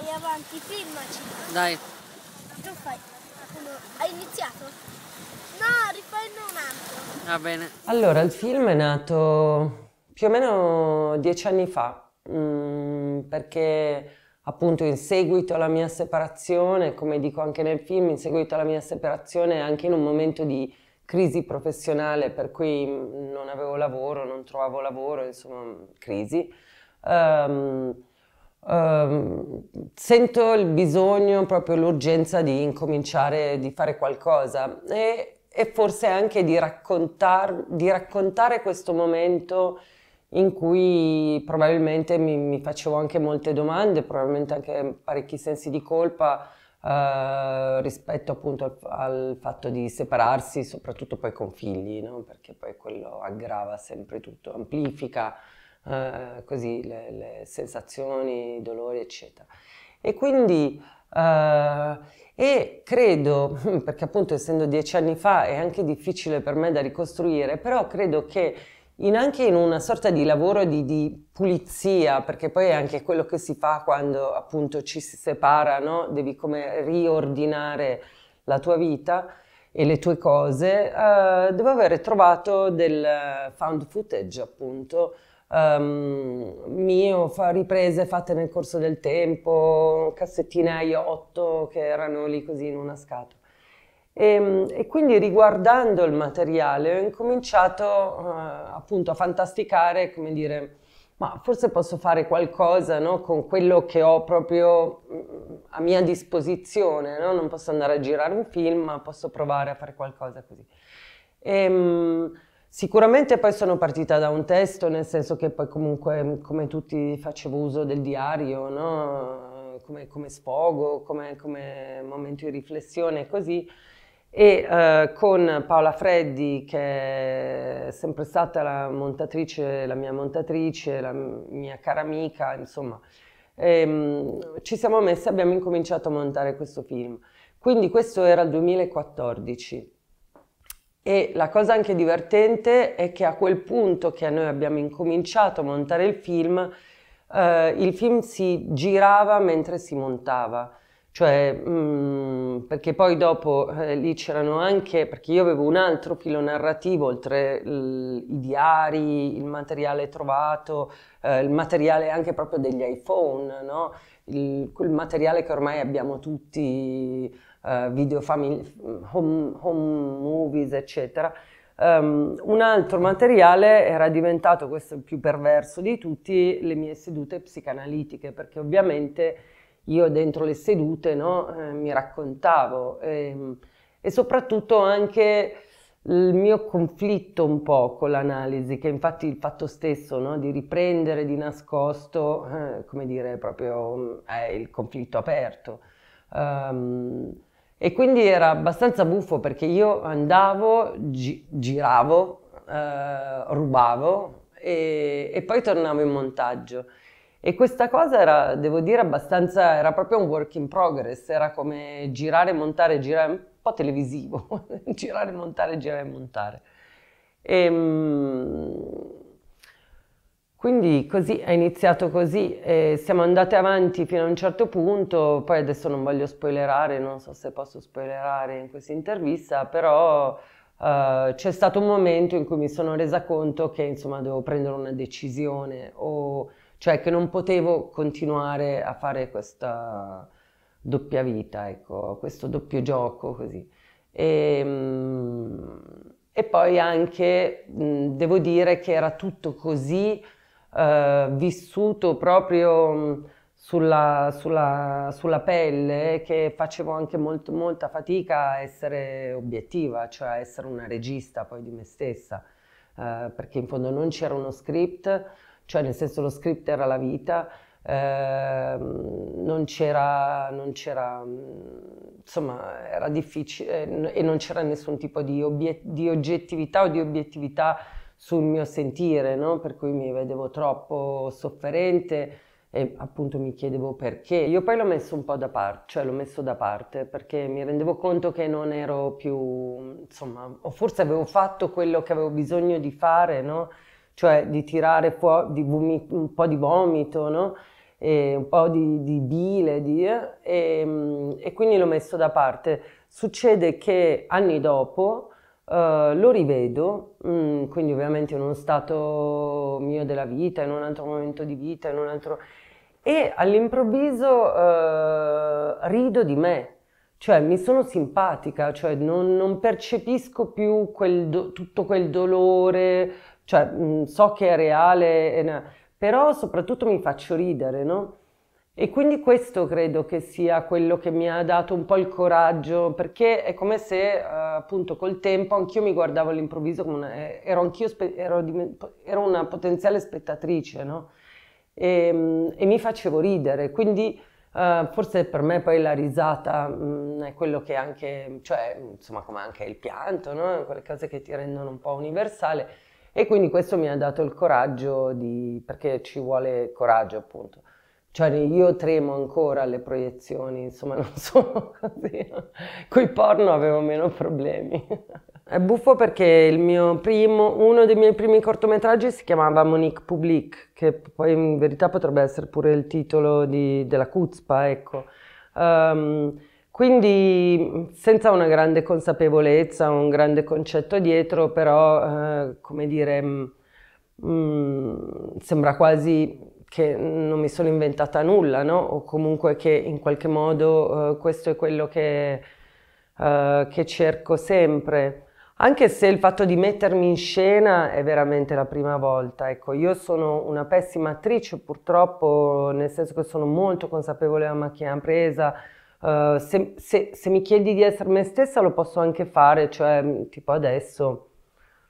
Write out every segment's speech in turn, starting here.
Vai avanti, filmaci. Dai. Tu fai. Uno. Hai iniziato? No, rifanno un altro. Va bene. Allora, il film è nato più o meno dieci anni fa, mm, perché appunto in seguito alla mia separazione, come dico anche nel film, in seguito alla mia separazione anche in un momento di crisi professionale per cui mm, non avevo lavoro, non trovavo lavoro, insomma crisi. Um, Uh, sento il bisogno, proprio l'urgenza di incominciare, di fare qualcosa e, e forse anche di, raccontar, di, raccontare questo momento in cui probabilmente mi, mi, facevo anche molte domande, probabilmente anche parecchi sensi di colpa uh, rispetto appunto al, al, fatto di separarsi, soprattutto poi con figli, no? perché poi quello aggrava sempre tutto, amplifica. Eh, così, le, le, sensazioni, i dolori, eccetera. E quindi, eh, e credo, perché appunto essendo dieci anni fa è anche difficile per me da ricostruire, però credo che in anche in una sorta di lavoro di, di, pulizia, perché poi è anche quello che si fa quando appunto ci si separa, no? devi come riordinare la tua vita e le tue cose, eh, devo aver trovato del found footage appunto, um, mio, fa riprese fatte nel corso del tempo, cassettine a iotto che erano lì così in una scatola. E, ehm, e quindi riguardando il materiale ho incominciato uh, appunto a fantasticare, come dire, ma forse posso fare qualcosa no? con quello che ho proprio mm, a mia disposizione, no? non posso andare a girare un film, ma posso provare a fare qualcosa così. E, ehm, Sicuramente poi sono partita da un testo, nel senso che poi comunque mm, come tutti facevo uso del diario, no? come, come, sfogo, come, come, momento di riflessione e così. E eh, con Paola Freddi, che è sempre stata la montatrice, la mia montatrice, la mia cara amica, insomma, ehm, ci siamo messi, abbiamo incominciato a montare questo film. Quindi questo era il 2014. E la cosa anche divertente è che a quel punto che noi abbiamo incominciato a montare il film, eh, il film si girava mentre si montava. Cioè, mh, mm, perché poi dopo eh, lì c'erano anche, perché io avevo un altro filo narrativo, oltre il, i diari, il materiale trovato, eh, il materiale anche proprio degli iPhone, no? il, quel materiale che ormai abbiamo tutti eh, video family, home, home, movies, eccetera. Um, un altro materiale era diventato, questo il più perverso di tutti, le mie sedute psicanalitiche, perché ovviamente io dentro le sedute no, eh, mi raccontavo e, ehm, e soprattutto anche il mio conflitto un po' con l'analisi, che infatti il fatto stesso no, di riprendere di nascosto, eh, come dire, proprio eh, il conflitto aperto. Um, e quindi era abbastanza buffo perché io andavo, gi- giravo, eh, rubavo e, e, poi tornavo in montaggio. E questa cosa era, devo dire, abbastanza, era proprio un work in progress, era come girare, montare, girare, un po' televisivo, girare, montare, girare, montare. E, ehm, quindi così è iniziato così, e siamo andate avanti fino a un certo punto, poi adesso non voglio spoilerare, non so se posso spoilerare in questa intervista, però uh, c'è stato un momento in cui mi sono resa conto che insomma dovevo prendere una decisione, o, cioè che non potevo continuare a fare questa doppia vita, ecco, questo doppio gioco così. E, ehm, mh, e poi anche mh, devo dire che era tutto così eh, vissuto proprio mm, sulla, sulla, sulla, pelle che facevo anche molto, molta fatica a essere obiettiva, cioè a essere una regista poi di me stessa, eh, perché in fondo non c'era uno script, cioè nel senso lo script era la vita, eh, non c'era, non c'era, mm, insomma, era difficile eh, e non c'era nessun tipo di, obiet- di, oggettività o di obiettività sul mio sentire, no? per cui mi vedevo troppo sofferente e appunto mi chiedevo perché. Io poi l'ho messo un po' da parte, cioè l'ho messo da parte perché mi rendevo conto che non ero più, insomma, o forse avevo fatto quello che avevo bisogno di fare, no? cioè di tirare fuori di vomito, un po' di vomito, no? un po' di, di bile, di, eh? e, e quindi l'ho messo da parte. Succede che anni dopo eh, lo rivedo, mm, quindi ovviamente in uno stato mio della vita, in un altro momento di vita, in un altro... e all'improvviso uh, rido di me, cioè mi sono simpatica, cioè non, non percepisco più quel do, tutto quel dolore, cioè, mm, so che è reale, però soprattutto mi faccio ridere, no? E quindi questo credo che sia quello che mi ha dato un po' il coraggio, perché è come se eh, appunto col tempo anch'io mi guardavo all'improvviso come una, eh, ero anch'io ero, ero una potenziale spettatrice, no? E, ehm, e mi facevo ridere, quindi eh, forse per me poi la risata mh, mm, è quello che anche, cioè insomma come anche il pianto, no? Quelle cose che ti rendono un po' universale e quindi questo mi ha dato il coraggio di, perché ci vuole coraggio appunto cioè io tremo ancora alle proiezioni, insomma non sono così. Coi porno avevo meno problemi. È buffo perché primo, uno dei miei primi cortometraggi si chiamava Monique Public, che poi in verità potrebbe essere pure il titolo di, della Cuzpa, ecco. Um, quindi senza una grande consapevolezza, un grande concetto dietro, però, eh, come dire, mh, mm, mm, sembra quasi che non mi sono inventata nulla, no? o comunque che in qualche modo eh, questo è quello che, eh, che, cerco sempre. Anche se il fatto di mettermi in scena è veramente la prima volta, ecco, io sono una pessima attrice purtroppo, nel senso che sono molto consapevole della macchina presa, eh, se, se, se mi chiedi di essere me stessa lo posso anche fare, cioè tipo adesso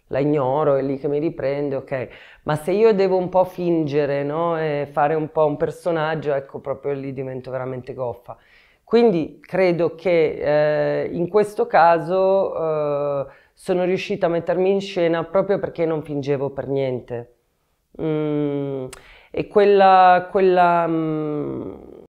la ignoro, è lì che mi riprende, ok. Ma se io devo un po' fingere, no? E fare un po' un personaggio, ecco, proprio lì divento veramente goffa. Quindi credo che eh, in questo caso eh, sono riuscita a mettermi in scena proprio perché non fingevo per niente. Mm, e quella... quella mm,